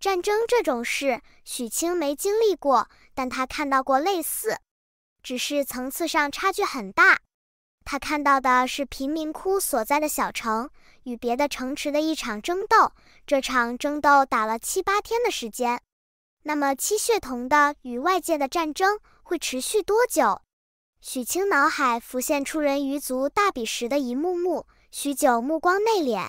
战争这种事，许清没经历过，但他看到过类似，只是层次上差距很大。他看到的是贫民窟所在的小城与别的城池的一场争斗，这场争斗打了七八天的时间。那么七血瞳的与外界的战争会持续多久？许清脑海浮现出人鱼族大比时的一幕幕，许久目光内敛。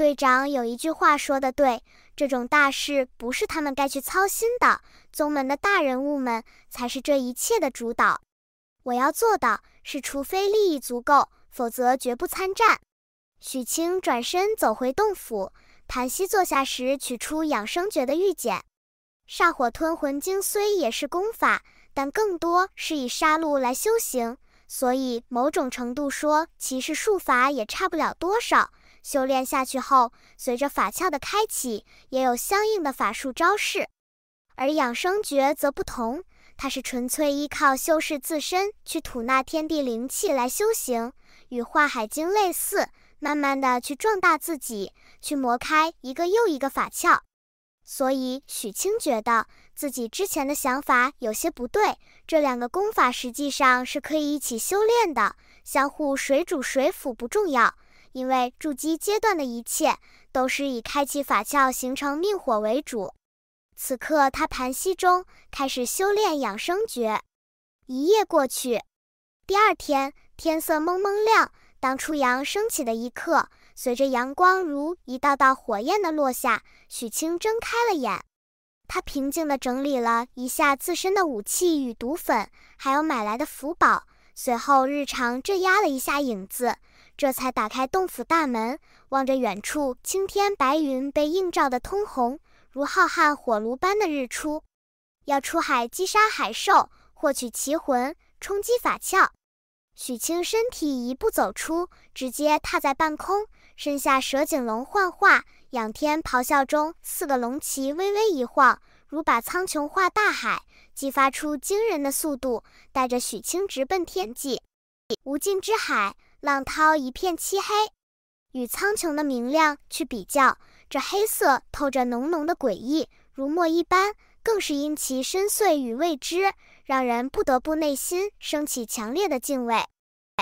队长有一句话说得对，这种大事不是他们该去操心的，宗门的大人物们才是这一切的主导。我要做的是，除非利益足够，否则绝不参战。许清转身走回洞府，盘膝坐下时，取出《养生诀》的玉简。煞火吞魂经虽也是功法，但更多是以杀戮来修行，所以某种程度说，其实术法也差不了多少。修炼下去后，随着法窍的开启，也有相应的法术招式；而养生诀则不同，它是纯粹依靠修士自身去吐纳天地灵气来修行，与化海经类似，慢慢的去壮大自己，去磨开一个又一个法窍。所以许清觉得自己之前的想法有些不对，这两个功法实际上是可以一起修炼的，相互水煮水腐不重要。因为筑基阶段的一切都是以开启法窍、形成命火为主。此刻他盘膝中开始修炼养生诀。一夜过去，第二天天色蒙蒙亮，当初阳升起的一刻，随着阳光如一道道火焰的落下，许清睁开了眼。他平静地整理了一下自身的武器与毒粉，还有买来的福宝，随后日常镇压了一下影子。这才打开洞府大门，望着远处青天白云被映照的通红，如浩瀚火炉般的日出。要出海击杀海兽，获取奇魂，冲击法窍。许清身体一步走出，直接踏在半空，身下蛇颈龙幻化，仰天咆哮中，四个龙鳍微微一晃，如把苍穹化大海，激发出惊人的速度，带着许清直奔天际，无尽之海。浪涛一片漆黑，与苍穹的明亮去比较，这黑色透着浓浓的诡异，如墨一般，更是因其深邃与未知，让人不得不内心升起强烈的敬畏。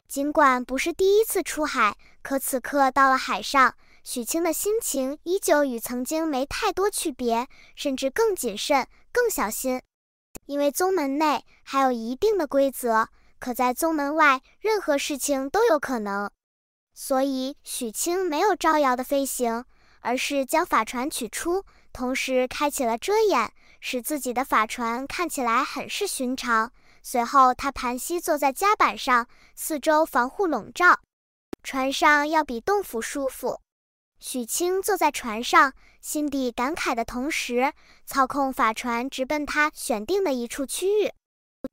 尽管不是第一次出海，可此刻到了海上，许清的心情依旧与曾经没太多区别，甚至更谨慎、更小心，因为宗门内还有一定的规则。可在宗门外，任何事情都有可能，所以许清没有招摇的飞行，而是将法船取出，同时开启了遮掩，使自己的法船看起来很是寻常。随后，他盘膝坐在甲板上，四周防护笼罩，船上要比洞府舒服。许清坐在船上，心底感慨的同时，操控法船直奔他选定的一处区域。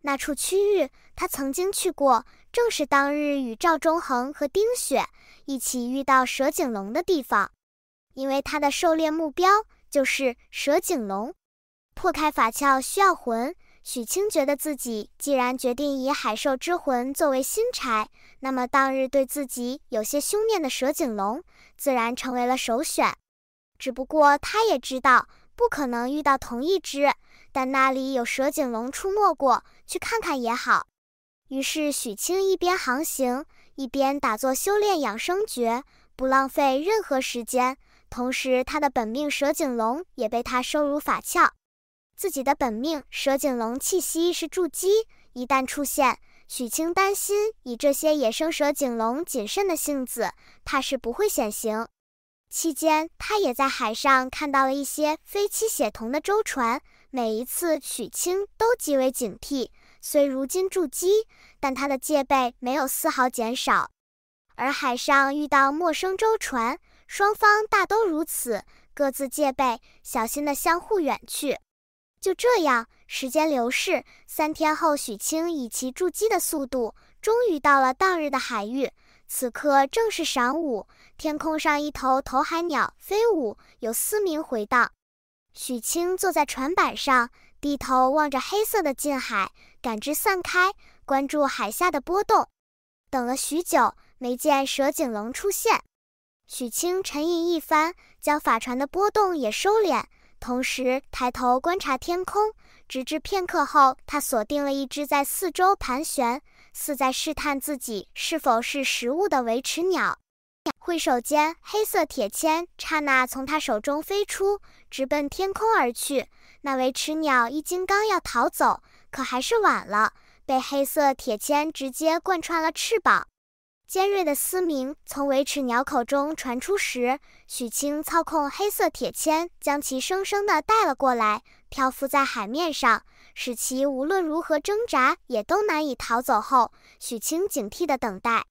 那处区域，他曾经去过，正是当日与赵忠恒和丁雪一起遇到蛇颈龙的地方。因为他的狩猎目标就是蛇颈龙，破开法鞘需要魂。许清觉得自己既然决定以海兽之魂作为新柴，那么当日对自己有些凶念的蛇颈龙，自然成为了首选。只不过他也知道，不可能遇到同一只。但那里有蛇颈龙出没过，去看看也好。于是许清一边航行，一边打坐修炼养生诀，不浪费任何时间。同时，他的本命蛇颈龙也被他收入法窍。自己的本命蛇颈龙气息是筑基，一旦出现，许清担心以这些野生蛇颈龙谨慎的性子，怕是不会显形。期间，他也在海上看到了一些非妻血童的舟船。每一次许清都极为警惕，虽如今筑基，但他的戒备没有丝毫减少。而海上遇到陌生舟船，双方大都如此，各自戒备，小心地相互远去。就这样，时间流逝，三天后，许清以其筑基的速度，终于到了当日的海域。此刻正是晌午，天空上一头头海鸟飞舞，有嘶鸣回荡。许清坐在船板上，低头望着黑色的近海，感知散开，关注海下的波动。等了许久，没见蛇颈龙出现。许清沉吟一番，将法船的波动也收敛，同时抬头观察天空。直至片刻后，他锁定了一只在四周盘旋，似在试探自己是否是食物的维持鸟。挥手间，黑色铁签刹那从他手中飞出，直奔天空而去。那维齿鸟一惊，刚要逃走，可还是晚了，被黑色铁签直接贯穿了翅膀。尖锐的嘶鸣从维齿鸟口中传出时，许清操控黑色铁签，将其生生的带了过来，漂浮在海面上，使其无论如何挣扎，也都难以逃走。后，许清警惕的等待。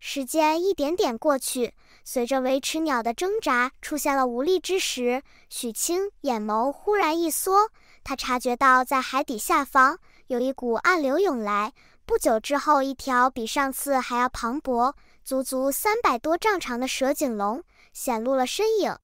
时间一点点过去，随着维持鸟的挣扎出现了无力之时，许清眼眸忽然一缩，他察觉到在海底下方有一股暗流涌来。不久之后，一条比上次还要磅礴，足足三百多丈长的蛇颈龙显露了身影，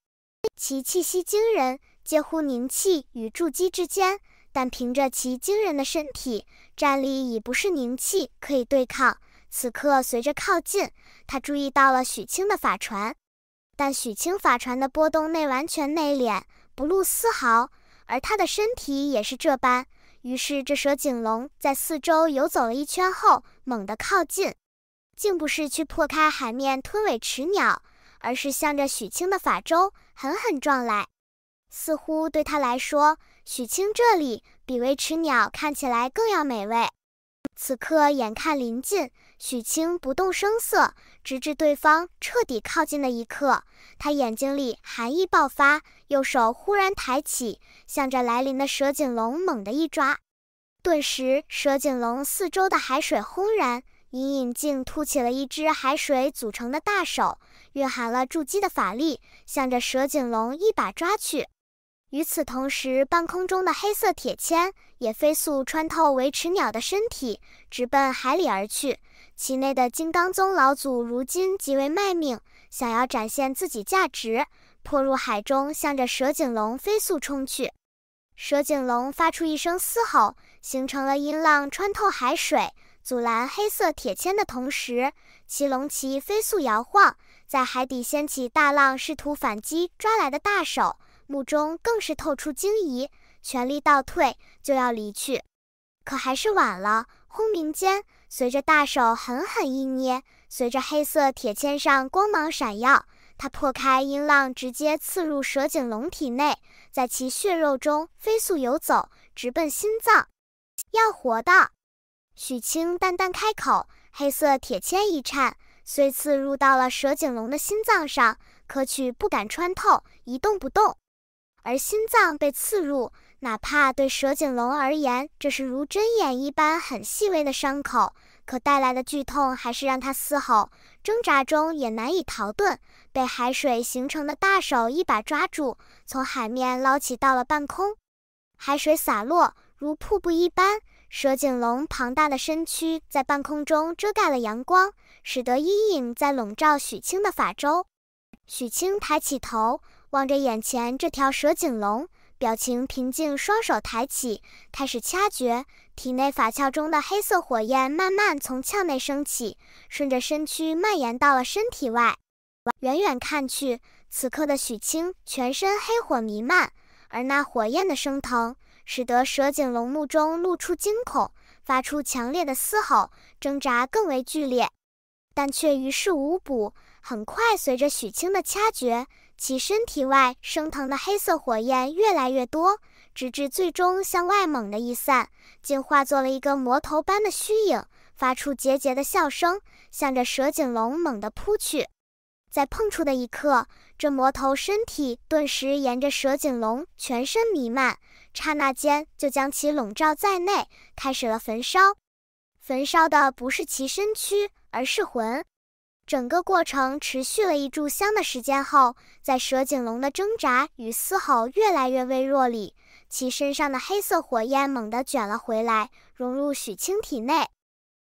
其气息惊人，介乎凝气与筑基之间，但凭着其惊人的身体战力，已不是凝气可以对抗。此刻，随着靠近，他注意到了许清的法船，但许清法船的波动内完全内敛，不露丝毫，而他的身体也是这般。于是，这蛇颈龙在四周游走了一圈后，猛地靠近，竟不是去破开海面吞尾池鸟，而是向着许清的法舟狠狠撞来，似乎对他来说，许清这里比尾池鸟看起来更要美味。此刻，眼看临近。许清不动声色，直至对方彻底靠近的一刻，他眼睛里寒意爆发，右手忽然抬起，向着来临的蛇颈龙猛地一抓。顿时，蛇颈龙四周的海水轰然，隐隐竟凸起了一只海水组成的大手，蕴含了筑基的法力，向着蛇颈龙一把抓去。与此同时，半空中的黑色铁签也飞速穿透维持鸟的身体，直奔海里而去。其内的金刚宗老祖如今极为卖命，想要展现自己价值，破入海中，向着蛇颈龙飞速冲去。蛇颈龙发出一声嘶吼，形成了音浪穿透海水，阻拦黑色铁签的同时，其龙鳍飞速摇晃，在海底掀起大浪，试图反击抓来的大手。目中更是透出惊疑，全力倒退就要离去，可还是晚了。轰鸣间，随着大手狠狠一捏，随着黑色铁签上光芒闪耀，他破开音浪，直接刺入蛇颈龙体内，在其血肉中飞速游走，直奔心脏。要活的，许清淡淡开口。黑色铁签一颤，虽刺入到了蛇颈龙的心脏上，可却不敢穿透，一动不动。而心脏被刺入，哪怕对蛇颈龙而言，这是如针眼一般很细微的伤口，可带来的剧痛还是让它嘶吼挣扎中也难以逃遁。被海水形成的大手一把抓住，从海面捞起到了半空，海水洒落如瀑布一般。蛇颈龙庞大的身躯在半空中遮盖了阳光，使得阴影在笼罩许清的法周。许清抬起头。望着眼前这条蛇颈龙，表情平静，双手抬起，开始掐诀。体内法窍中的黑色火焰慢慢从窍内升起，顺着身躯蔓延到了身体外。远远看去，此刻的许清全身黑火弥漫，而那火焰的升腾，使得蛇颈龙目中露出惊恐，发出强烈的嘶吼，挣扎更为剧烈，但却于事无补。很快，随着许清的掐诀。其身体外升腾的黑色火焰越来越多，直至最终向外猛地一散，竟化作了一个魔头般的虚影，发出桀桀的笑声，向着蛇颈龙猛地扑去。在碰触的一刻，这魔头身体顿时沿着蛇颈龙全身弥漫，刹那间就将其笼罩在内，开始了焚烧。焚烧的不是其身躯，而是魂。整个过程持续了一炷香的时间后，在蛇颈龙的挣扎与嘶吼越来越微弱里，其身上的黑色火焰猛地卷了回来，融入许清体内。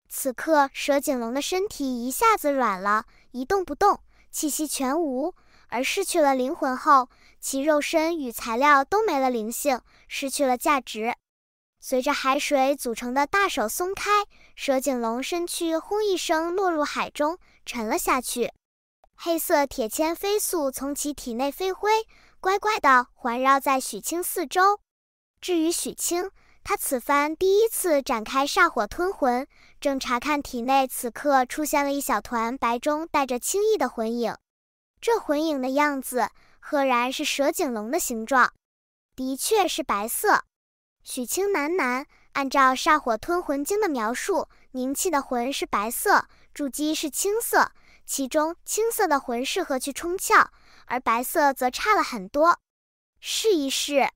此刻，蛇颈龙的身体一下子软了，一动不动，气息全无。而失去了灵魂后，其肉身与材料都没了灵性，失去了价值。随着海水组成的大手松开，蛇颈龙身躯轰一声落入海中。沉了下去，黑色铁签飞速从其体内飞挥，乖乖地环绕在许清四周。至于许清，他此番第一次展开煞火吞魂，正查看体内此刻出现了一小团白中带着青意的魂影。这魂影的样子，赫然是蛇颈龙的形状，的确是白色。许清喃喃，按照煞火吞魂经的描述，凝气的魂是白色。主机是青色，其中青色的魂适合去冲窍，而白色则差了很多。试一试。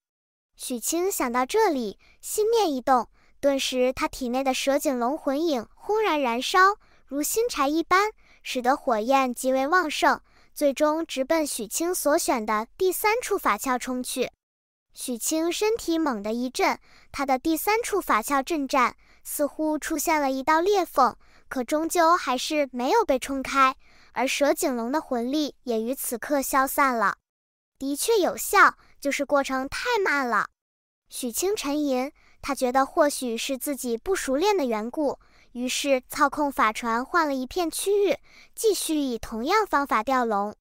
许清想到这里，心念一动，顿时他体内的蛇颈龙魂影轰然燃烧，如新柴一般，使得火焰极为旺盛，最终直奔许清所选的第三处法窍冲去。许清身体猛地一震，他的第三处法窍阵战似乎出现了一道裂缝。可终究还是没有被冲开，而蛇颈龙的魂力也于此刻消散了。的确有效，就是过程太慢了。许清沉吟，他觉得或许是自己不熟练的缘故，于是操控法船换了一片区域，继续以同样方法钓龙。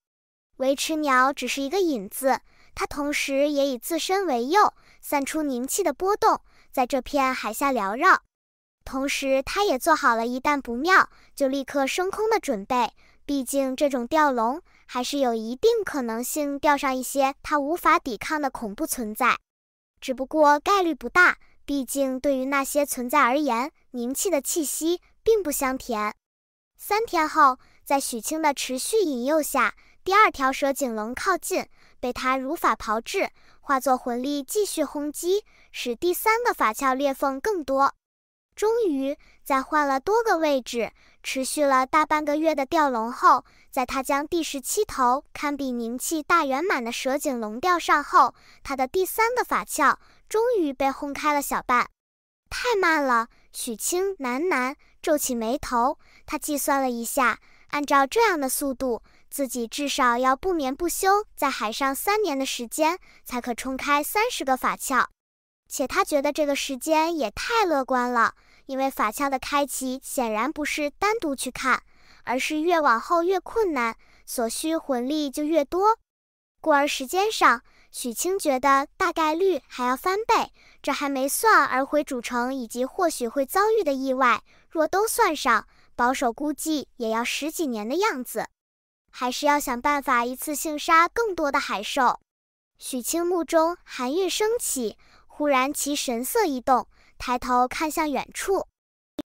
维持鸟只是一个引子，它同时也以自身为诱，散出凝气的波动，在这片海下缭绕。同时，他也做好了，一旦不妙就立刻升空的准备。毕竟，这种吊龙还是有一定可能性吊上一些他无法抵抗的恐怖存在，只不过概率不大。毕竟，对于那些存在而言，凝气的气息并不香甜。三天后，在许清的持续引诱下，第二条蛇颈龙靠近，被他如法炮制，化作魂力继续轰击，使第三个法鞘裂缝更多。终于，在换了多个位置、持续了大半个月的吊龙后，在他将第十七头堪比凝气大圆满的蛇颈龙吊上后，他的第三个法窍终于被轰开了小半。太慢了，许清喃喃皱起眉头。他计算了一下，按照这样的速度，自己至少要不眠不休在海上三年的时间，才可冲开三十个法窍。且他觉得这个时间也太乐观了，因为法器的开启显然不是单独去看，而是越往后越困难，所需魂力就越多。故而时间上，许清觉得大概率还要翻倍，这还没算。而回主城以及或许会遭遇的意外，若都算上，保守估计也要十几年的样子。还是要想办法一次性杀更多的海兽。许清目中寒月升起。忽然，其神色一动，抬头看向远处。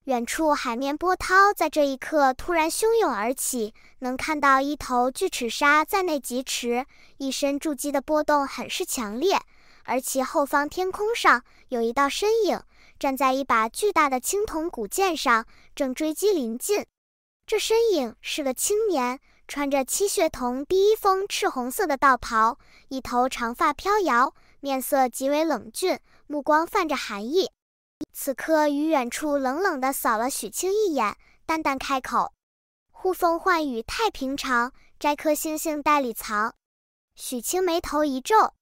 远处海面波涛在这一刻突然汹涌而起，能看到一头巨齿鲨在内疾驰，一身筑基的波动很是强烈。而其后方天空上有一道身影，站在一把巨大的青铜古剑上，正追击临近。这身影是个青年，穿着七血瞳第一峰赤红色的道袍，一头长发飘摇。面色极为冷峻，目光泛着寒意。此刻，于远处冷冷地扫了许清一眼，淡淡开口：“呼风唤雨太平常，摘颗星星袋里藏。”许清眉头一皱。